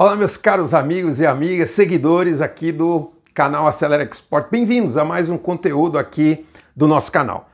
Olá, meus caros amigos e amigas, seguidores aqui do canal Acelera Export. Bem-vindos a mais um conteúdo aqui do nosso canal.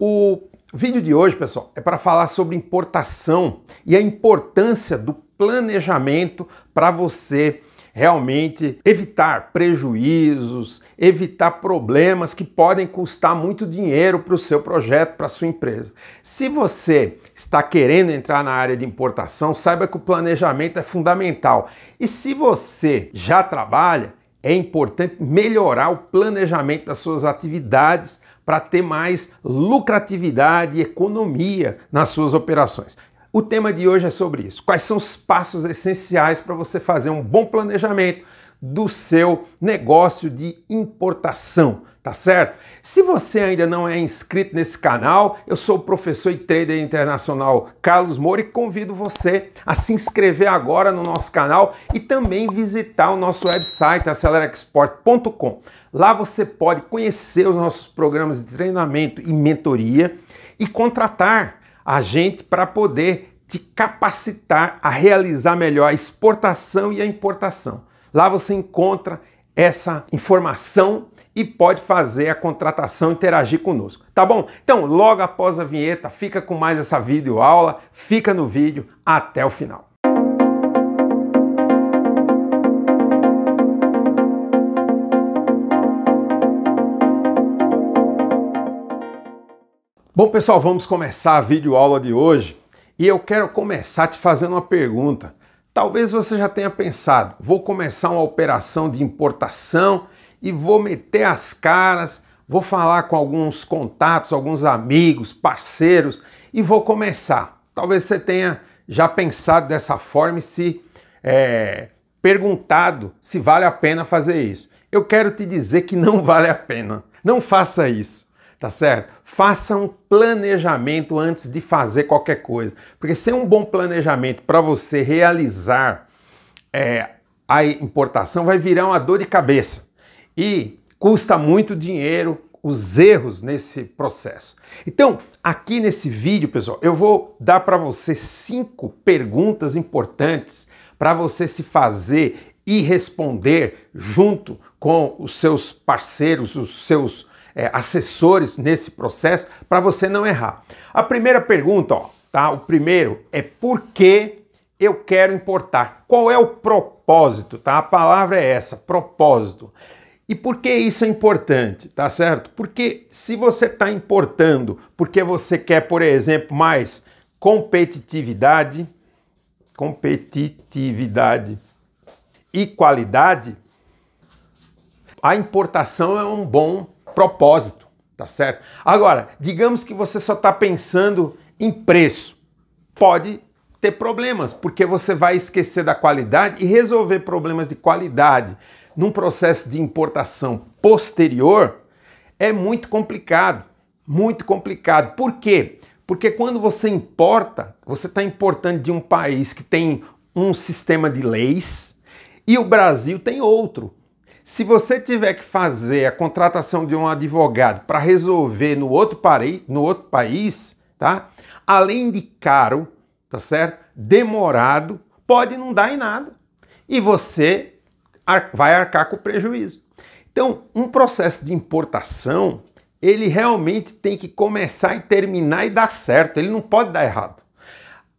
O vídeo de hoje, pessoal, é para falar sobre importação e a importância do planejamento para você realmente evitar prejuízos, evitar problemas que podem custar muito dinheiro para o seu projeto, para a sua empresa. Se você está querendo entrar na área de importação, saiba que o planejamento é fundamental. E se você já trabalha, é importante melhorar o planejamento das suas atividades para ter mais lucratividade e economia nas suas operações. O tema de hoje é sobre isso. Quais são os passos essenciais para você fazer um bom planejamento do seu negócio de importação, tá certo? Se você ainda não é inscrito nesse canal, eu sou o professor e trader internacional Carlos Moura e convido você a se inscrever agora no nosso canal e também visitar o nosso website acelerexport.com. Lá você pode conhecer os nossos programas de treinamento e mentoria e contratar a gente para poder te capacitar a realizar melhor a exportação e a importação. Lá você encontra essa informação e pode fazer a contratação interagir conosco, tá bom? Então, logo após a vinheta, fica com mais essa videoaula, fica no vídeo até o final. Bom, pessoal, vamos começar a videoaula de hoje e eu quero começar te fazendo uma pergunta. Talvez você já tenha pensado, vou começar uma operação de importação e vou meter as caras, vou falar com alguns contatos, alguns amigos, parceiros e vou começar. Talvez você tenha já pensado dessa forma e se é, perguntado se vale a pena fazer isso. Eu quero te dizer que não vale a pena. Não faça isso tá certo? Faça um planejamento antes de fazer qualquer coisa. Porque sem um bom planejamento para você realizar é, a importação, vai virar uma dor de cabeça. E custa muito dinheiro os erros nesse processo. Então, aqui nesse vídeo, pessoal, eu vou dar para você cinco perguntas importantes para você se fazer e responder junto com os seus parceiros, os seus é, assessores nesse processo para você não errar. A primeira pergunta, ó, tá? O primeiro é por que eu quero importar? Qual é o propósito, tá? A palavra é essa, propósito. E por que isso é importante, tá certo? Porque se você está importando porque você quer, por exemplo, mais competitividade, competitividade e qualidade, a importação é um bom propósito, tá certo? Agora, digamos que você só está pensando em preço. Pode ter problemas, porque você vai esquecer da qualidade e resolver problemas de qualidade num processo de importação posterior é muito complicado. Muito complicado. Por quê? Porque quando você importa, você está importando de um país que tem um sistema de leis e o Brasil tem outro. Se você tiver que fazer a contratação de um advogado para resolver no outro, parei, no outro país, tá? Além de caro, tá certo? Demorado, pode não dar em nada. E você vai arcar com o prejuízo. Então, um processo de importação, ele realmente tem que começar e terminar e dar certo, ele não pode dar errado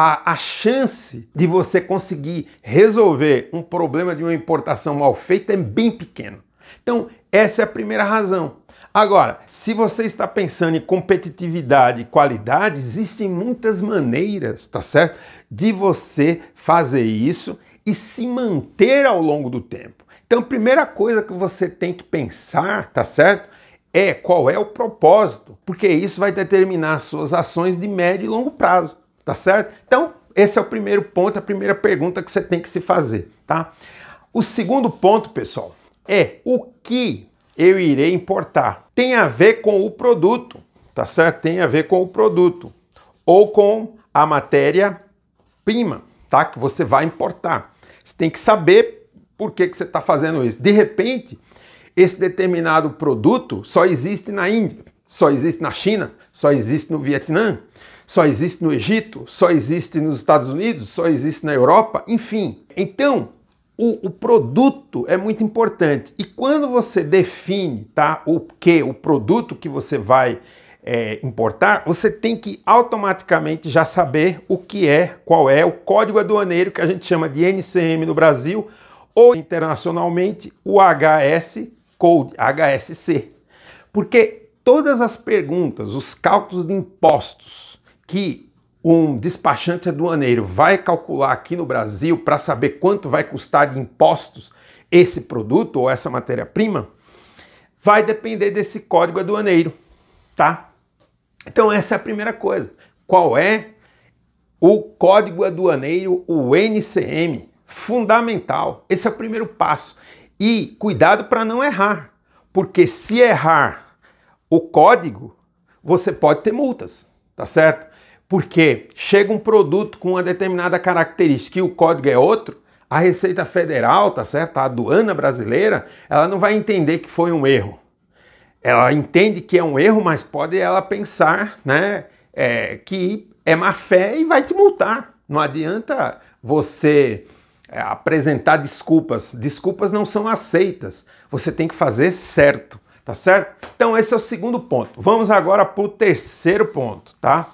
a, a chance de você conseguir resolver um problema de uma importação mal feita é bem pequena. Então, essa é a primeira razão. Agora, se você está pensando em competitividade e qualidade, existem muitas maneiras, tá certo? De você fazer isso e se manter ao longo do tempo. Então, a primeira coisa que você tem que pensar, tá certo? É qual é o propósito, porque isso vai determinar suas ações de médio e longo prazo tá certo? Então, esse é o primeiro ponto, a primeira pergunta que você tem que se fazer, tá? O segundo ponto, pessoal, é o que eu irei importar. Tem a ver com o produto, tá certo? Tem a ver com o produto ou com a matéria-prima, tá? Que você vai importar. Você tem que saber por que, que você está fazendo isso. De repente, esse determinado produto só existe na Índia, só existe na China, só existe no Vietnã só existe no Egito, só existe nos Estados Unidos, só existe na Europa, enfim. Então, o, o produto é muito importante. E quando você define tá, o que, o produto que você vai é, importar, você tem que automaticamente já saber o que é, qual é o código aduaneiro que a gente chama de NCM no Brasil ou internacionalmente o HS Code, HSC. Porque todas as perguntas, os cálculos de impostos, que um despachante aduaneiro vai calcular aqui no Brasil para saber quanto vai custar de impostos esse produto ou essa matéria-prima, vai depender desse código aduaneiro, tá? Então essa é a primeira coisa. Qual é o código aduaneiro, o NCM? Fundamental. Esse é o primeiro passo. E cuidado para não errar, porque se errar o código, você pode ter multas, tá certo? Porque chega um produto com uma determinada característica e o código é outro, a Receita Federal, tá certo? A aduana brasileira, ela não vai entender que foi um erro. Ela entende que é um erro, mas pode ela pensar, né, é, que é má fé e vai te multar. Não adianta você é, apresentar desculpas. Desculpas não são aceitas. Você tem que fazer certo, tá certo? Então esse é o segundo ponto. Vamos agora para o terceiro ponto, tá?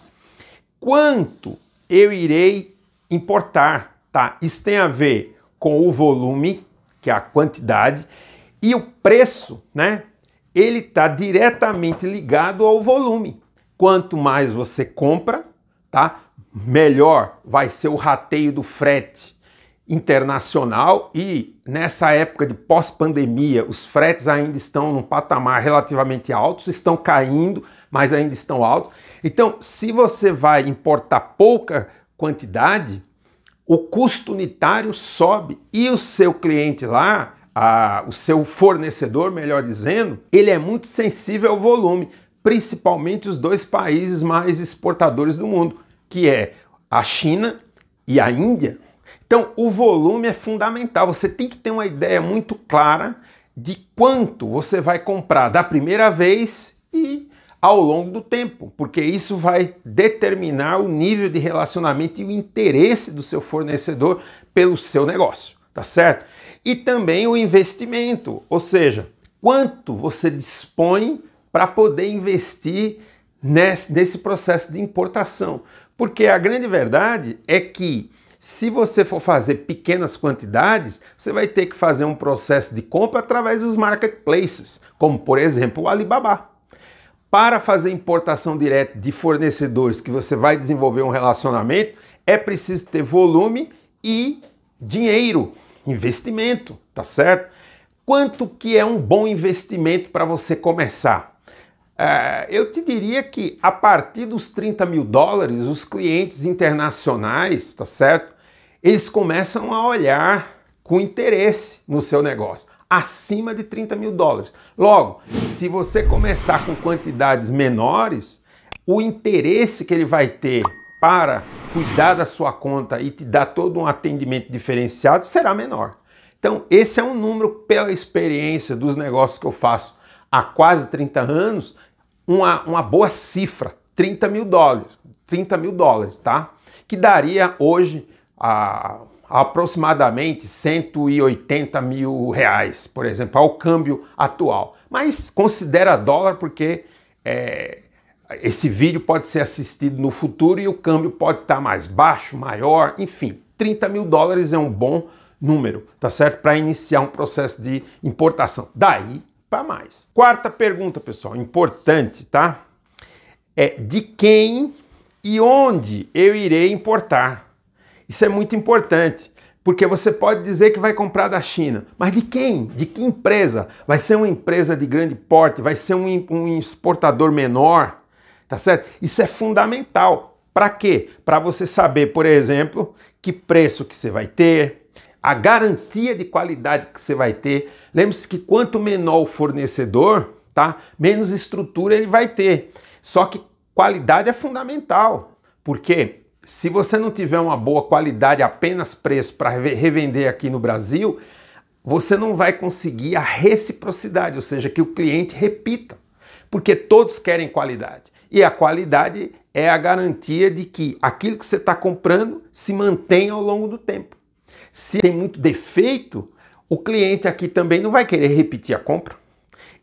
quanto eu irei importar, tá? Isso tem a ver com o volume, que é a quantidade, e o preço, né? Ele está diretamente ligado ao volume. Quanto mais você compra, tá? Melhor vai ser o rateio do frete internacional e nessa época de pós-pandemia, os fretes ainda estão num patamar relativamente alto, estão caindo, mas ainda estão altos. Então, se você vai importar pouca quantidade, o custo unitário sobe e o seu cliente lá, a, o seu fornecedor, melhor dizendo, ele é muito sensível ao volume, principalmente os dois países mais exportadores do mundo, que é a China e a Índia. Então, o volume é fundamental. Você tem que ter uma ideia muito clara de quanto você vai comprar da primeira vez e ao longo do tempo, porque isso vai determinar o nível de relacionamento e o interesse do seu fornecedor pelo seu negócio, tá certo? E também o investimento, ou seja, quanto você dispõe para poder investir nesse, nesse processo de importação. Porque a grande verdade é que se você for fazer pequenas quantidades, você vai ter que fazer um processo de compra através dos marketplaces, como por exemplo o Alibaba para fazer importação direta de fornecedores que você vai desenvolver um relacionamento, é preciso ter volume e dinheiro, investimento, tá certo? Quanto que é um bom investimento para você começar? É, eu te diria que a partir dos 30 mil dólares, os clientes internacionais, tá certo? Eles começam a olhar com interesse no seu negócio acima de 30 mil dólares. Logo, se você começar com quantidades menores, o interesse que ele vai ter para cuidar da sua conta e te dar todo um atendimento diferenciado será menor. Então, esse é um número, pela experiência dos negócios que eu faço há quase 30 anos, uma, uma boa cifra, 30 mil dólares, 30 mil dólares, tá? Que daria hoje a aproximadamente 180 mil reais, por exemplo, ao câmbio atual. Mas considera dólar porque é, esse vídeo pode ser assistido no futuro e o câmbio pode estar tá mais baixo, maior, enfim. 30 mil dólares é um bom número, tá certo? Para iniciar um processo de importação. Daí para mais. Quarta pergunta, pessoal, importante, tá? É de quem e onde eu irei importar? Isso é muito importante, porque você pode dizer que vai comprar da China, mas de quem? De que empresa? Vai ser uma empresa de grande porte? Vai ser um, um exportador menor? Tá certo? Isso é fundamental. Para quê? Para você saber, por exemplo, que preço que você vai ter, a garantia de qualidade que você vai ter. Lembre-se que quanto menor o fornecedor, tá? Menos estrutura ele vai ter. Só que qualidade é fundamental, porque se você não tiver uma boa qualidade, apenas preço para revender aqui no Brasil, você não vai conseguir a reciprocidade, ou seja, que o cliente repita, porque todos querem qualidade. E a qualidade é a garantia de que aquilo que você está comprando se mantém ao longo do tempo. Se tem muito defeito, o cliente aqui também não vai querer repetir a compra.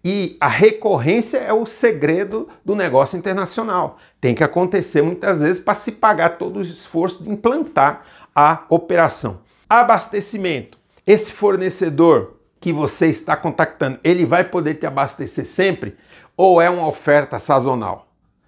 E a recorrência é o segredo do negócio internacional. Tem que acontecer muitas vezes para se pagar todo o esforço de implantar a operação. Abastecimento. Esse fornecedor que você está contactando, ele vai poder te abastecer sempre ou é uma oferta sazonal?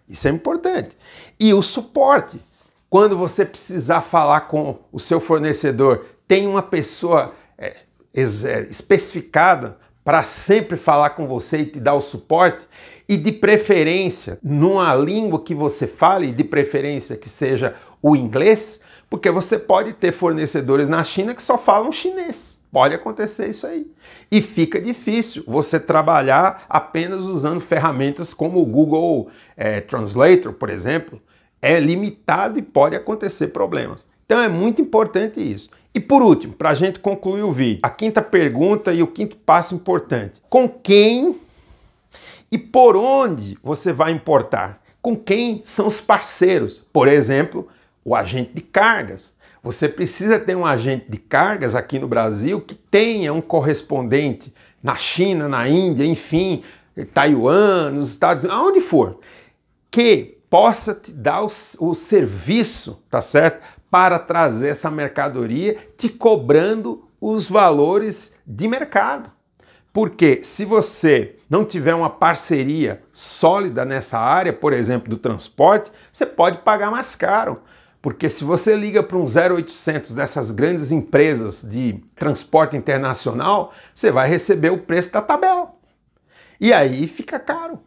Isso é importante. E o suporte. Quando você precisar falar com o seu fornecedor, tem uma pessoa é, é especificada para sempre falar com você e te dar o suporte e de preferência numa língua que você fale, de preferência que seja o inglês, porque você pode ter fornecedores na China que só falam chinês. Pode acontecer isso aí. E fica difícil você trabalhar apenas usando ferramentas como o Google é, Translator, por exemplo. É limitado e pode acontecer problemas. Então é muito importante isso. E por último, para a gente concluir o vídeo, a quinta pergunta e o quinto passo importante: com quem e por onde você vai importar? Com quem são os parceiros? Por exemplo, o agente de cargas. Você precisa ter um agente de cargas aqui no Brasil que tenha um correspondente na China, na Índia, enfim, Taiwan, nos Estados Unidos, aonde for, que possa te dar o, o serviço, tá certo? para trazer essa mercadoria, te cobrando os valores de mercado. Porque se você não tiver uma parceria sólida nessa área, por exemplo, do transporte, você pode pagar mais caro. Porque se você liga para um 0800 dessas grandes empresas de transporte internacional, você vai receber o preço da tabela. E aí fica caro.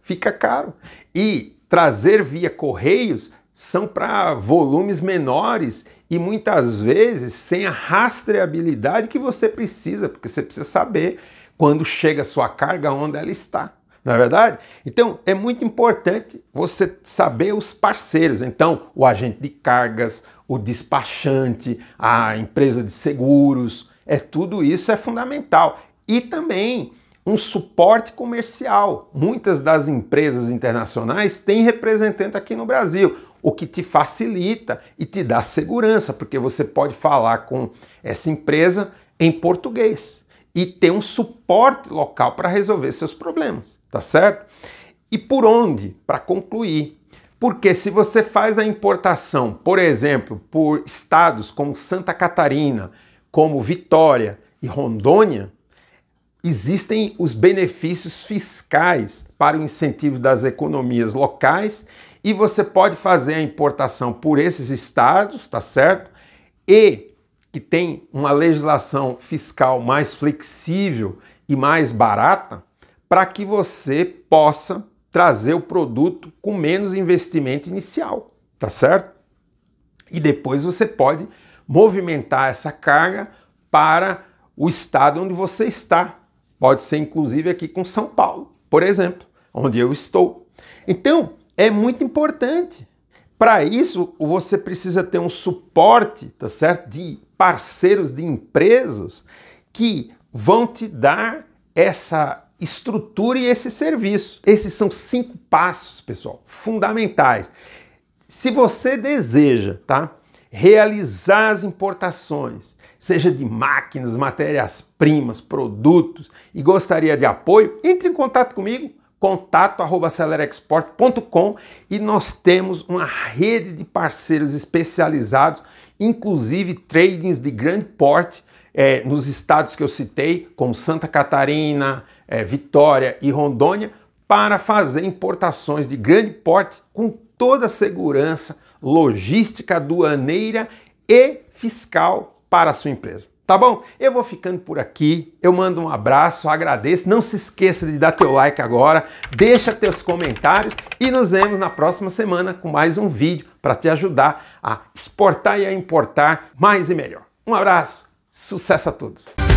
Fica caro. E trazer via correios são para volumes menores e muitas vezes sem a rastreabilidade que você precisa, porque você precisa saber quando chega a sua carga, onde ela está. Não é verdade? Então é muito importante você saber os parceiros. Então, o agente de cargas, o despachante, a empresa de seguros, é tudo isso é fundamental. E também um suporte comercial. Muitas das empresas internacionais têm representante aqui no Brasil o que te facilita e te dá segurança, porque você pode falar com essa empresa em português e ter um suporte local para resolver seus problemas, tá certo? E por onde? Para concluir. Porque se você faz a importação, por exemplo, por estados como Santa Catarina, como Vitória e Rondônia, existem os benefícios fiscais para o incentivo das economias locais e você pode fazer a importação por esses estados, tá certo? E que tem uma legislação fiscal mais flexível e mais barata, para que você possa trazer o produto com menos investimento inicial, tá certo? E depois você pode movimentar essa carga para o estado onde você está. Pode ser inclusive aqui com São Paulo, por exemplo, onde eu estou. Então, é muito importante. Para isso, você precisa ter um suporte, tá certo? De parceiros de empresas que vão te dar essa estrutura e esse serviço. Esses são cinco passos, pessoal, fundamentais. Se você deseja, tá? Realizar as importações, seja de máquinas, matérias-primas, produtos e gostaria de apoio, entre em contato comigo contato@celerexport.com e nós temos uma rede de parceiros especializados, inclusive tradings de grande porte é, nos estados que eu citei, como Santa Catarina, é, Vitória e Rondônia, para fazer importações de grande porte com toda a segurança logística aduaneira e fiscal para a sua empresa. Tá bom? Eu vou ficando por aqui. Eu mando um abraço, agradeço. Não se esqueça de dar teu like agora, deixa teus comentários e nos vemos na próxima semana com mais um vídeo para te ajudar a exportar e a importar mais e melhor. Um abraço, sucesso a todos!